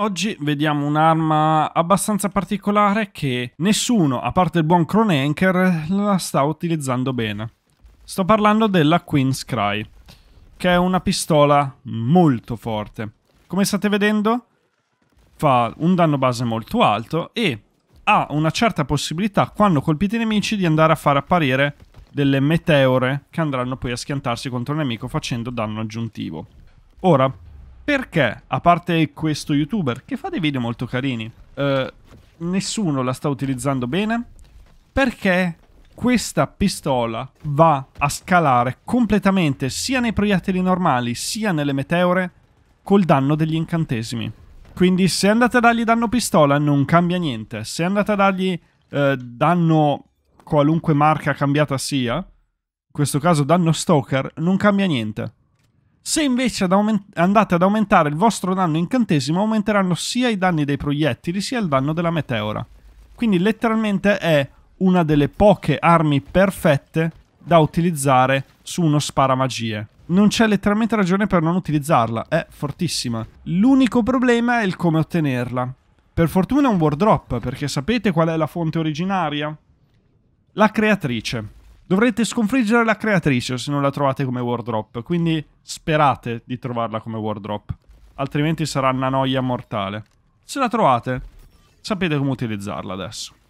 Oggi vediamo un'arma abbastanza particolare che nessuno, a parte il buon Cronenker, la sta utilizzando bene. Sto parlando della Queen's Cry, che è una pistola molto forte. Come state vedendo, fa un danno base molto alto e ha una certa possibilità, quando colpite i nemici, di andare a far apparire delle meteore che andranno poi a schiantarsi contro il nemico facendo danno aggiuntivo. Ora, perché, a parte questo youtuber che fa dei video molto carini, eh, nessuno la sta utilizzando bene? Perché questa pistola va a scalare completamente sia nei proiettili normali sia nelle meteore col danno degli incantesimi. Quindi se andate a dargli danno pistola non cambia niente. Se andate a dargli eh, danno qualunque marca cambiata sia, in questo caso danno stalker, non cambia niente. Se invece andate ad aumentare il vostro danno incantesimo, aumenteranno sia i danni dei proiettili sia il danno della meteora. Quindi letteralmente è una delle poche armi perfette da utilizzare su uno sparamagie. Non c'è letteralmente ragione per non utilizzarla, è fortissima. L'unico problema è il come ottenerla. Per fortuna è un wardrop, perché sapete qual è la fonte originaria? La creatrice. Dovrete sconfiggere la creatrice se non la trovate come wardrop, quindi sperate di trovarla come wardrop, altrimenti sarà una noia mortale. Se la trovate, sapete come utilizzarla adesso.